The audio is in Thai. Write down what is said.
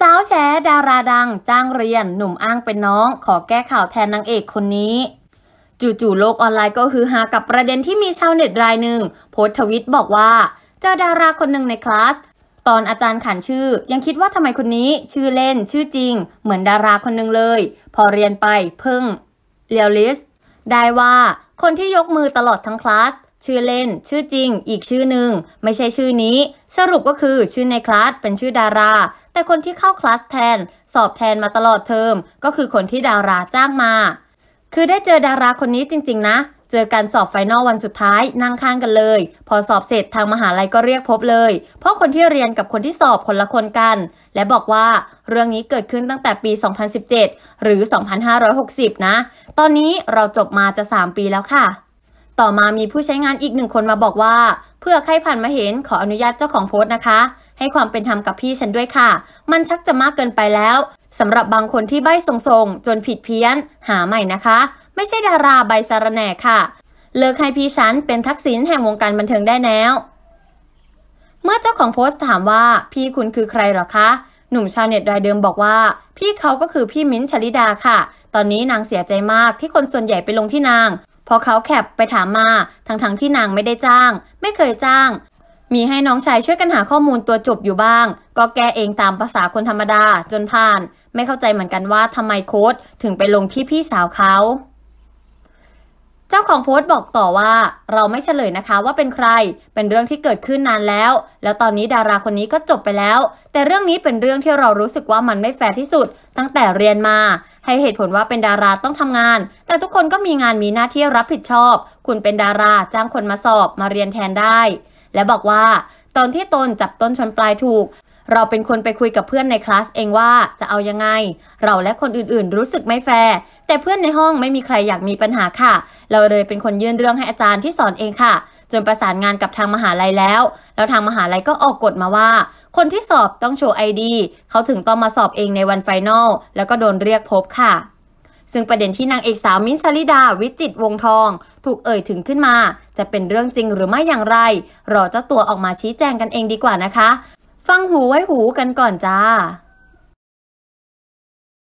สาวแฉดาราดัง จ้างเรียนหนุ่มอ้างเป็นน้อง ขอแก้ข่าวแทนนางเอกคนนี้ จู่ๆโลกออนไลน์ก็ฮือฮากับประเด็นที่มีชาวเน็ตรายหนึ่งโพสทวิตบอกว่า เจอดาราคนหนึ่งในคลาส ตอนอาจารย์ขันชื่อ ยังคิดว่าทำไมคนนี้ชื่อเล่น ชื่อจริงเหมือนดาราคนหนึ่งเลย พอเรียนไป เพิ่งเรียลลิสได้ว่าคนที่ยกมือตลอดทั้งคลาสชื่อเล่น ชื่อจริง อีกชื่อหนึ่ง ไม่ใช่ชื่อนี้ สรุปก็คือชื่อในคลาสเป็นชื่อดารา แต่คนที่เข้าคลาสแทนสอบแทนมาตลอดเทอมก็คือคนที่ดาราจ้างมา คือได้เจอดาราคนนี้จริง ๆ นะ เจอการสอบไฟนอลวันสุดท้ายนั่งข้างกันเลย พอสอบเสร็จทางมหาลัยก็เรียกพบเลย เพราะคนที่เรียนกับคนที่สอบคนละคนกัน และบอกว่าเรื่องนี้เกิดขึ้นตั้งแต่ปี 2017 หรือ 2560 นะ ตอนนี้เราจบมาจะ 3 ปีแล้วค่ะต่อมามีผู้ใช้งานอีกหนึ่งคนมาบอกว่า เพื่อใครผ่านมาเห็นขออนุญาตเจ้าของโพสต์นะคะ ให้ความเป็นธรรมกับพี่ฉันด้วยค่ะ มันชักจะมากเกินไปแล้วสำหรับบางคนที่ใบทรงๆ จนผิดเพี้ยน หาใหม่นะคะ ไม่ใช่ดาราใบสารแหน่ค่ะ เลิกให้พี่ฉัน เป็นทักษิณแห่งวงการบันเทิงได้แล้วเมื่อเจ้าของโพสต์ถามว่า พี่คุณคือใครหรอคะหนุ่มชาวเน็ตรายเดิมบอกว่า พี่เขาก็คือพี่มิ้นชลิดาค่ะ ตอนนี้นางเสียใจมากที่คนส่วนใหญ่ไปลงที่นางพอเขาแคบไปถามมา ทั้งๆที่นางไม่ได้จ้าง ไม่เคยจ้าง มีให้น้องชายช่วยกันหาข้อมูลตัวจบอยู่บ้าง ก็แกเองตามภาษาคนธรรมดาจนผ่าน ไม่เข้าใจเหมือนกันว่าทำไมโค้ดถึงไปลงที่พี่สาวเขาเจ้าของโพสต์บอกต่อว่า เราไม่เฉลยนะคะว่าเป็นใคร เป็นเรื่องที่เกิดขึ้นนานแล้ว แล้วตอนนี้ดาราคนนี้ก็จบไปแล้ว แต่เรื่องนี้เป็นเรื่องที่เรารู้สึกว่ามันไม่แฟร์ที่สุด ตั้งแต่เรียนมาให้เหตุผลว่าเป็นดาราต้องทำงาน แต่ทุกคนก็มีงานมีหน้าที่รับผิดชอบ คุณเป็นดาราจ้างคนมาสอบมาเรียนแทนได้ และบอกว่า ตอนที่ตนจับต้นชนปลายถูกเราเป็นคนไปคุยกับเพื่อนในคลาสเองว่า จะเอายังไง เราและคนอื่นๆ รู้สึกไม่แฟร์ แต่เพื่อนในห้องไม่มีใครอยากมีปัญหาค่ะ เราเลยเป็นคนยื่นเรื่องให้อาจารย์ที่สอนเองค่ะ จนประสานงานกับทางมหาลัยแล้ว แล้วทางมหาลัยก็ออกกฎมาว่า คนที่สอบต้องโชว์ไอดี เขาถึงต้องมาสอบเองในวันไฟนอลแล้วก็โดนเรียกพบค่ะ ซึ่งประเด็นที่นางเอกสาวมิ้นชลิดาวิจิตวงทอง ถูกเอ่ยถึงขึ้นมา จะเป็นเรื่องจริงหรือไม่อย่างไรรอเจ้าตัวออกมาชี้แจงกันเองดีกว่านะคะฟังหูไว้หูกันก่อนจ้า